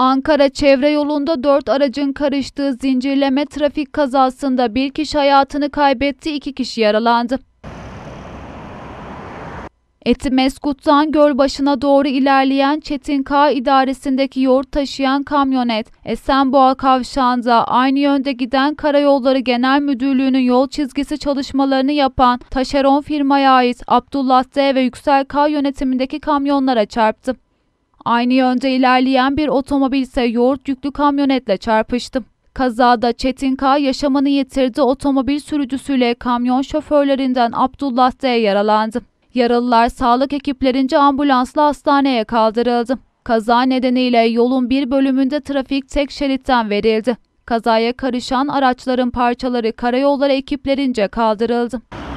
Ankara çevre yolunda 4 aracın karıştığı zincirleme trafik kazasında bir kişi hayatını kaybetti, 2 kişi yaralandı. Etimeskut'tan Gölbaşı'na doğru ilerleyen Çetin K idaresindeki yoğurt taşıyan kamyonet, Esenboğa kavşağında aynı yönde giden Karayolları Genel Müdürlüğü'nün yol çizgisi çalışmalarını yapan taşeron firmaya ait Abdullah D ve Yüksel K yönetimindeki kamyonlara çarptı. Aynı yönde ilerleyen bir otomobil ise yoğurt yüklü kamyonetle çarpıştı. Kazada Çetin K yaşamını yitirdi. Otomobil sürücüsüyle kamyon şoförlerinden Abdullah D yaralandı. Yaralılar sağlık ekiplerince ambulansla hastaneye kaldırıldı. Kaza nedeniyle yolun bir bölümünde trafik tek şeritten verildi. Kazaya karışan araçların parçaları karayolları ekiplerince kaldırıldı.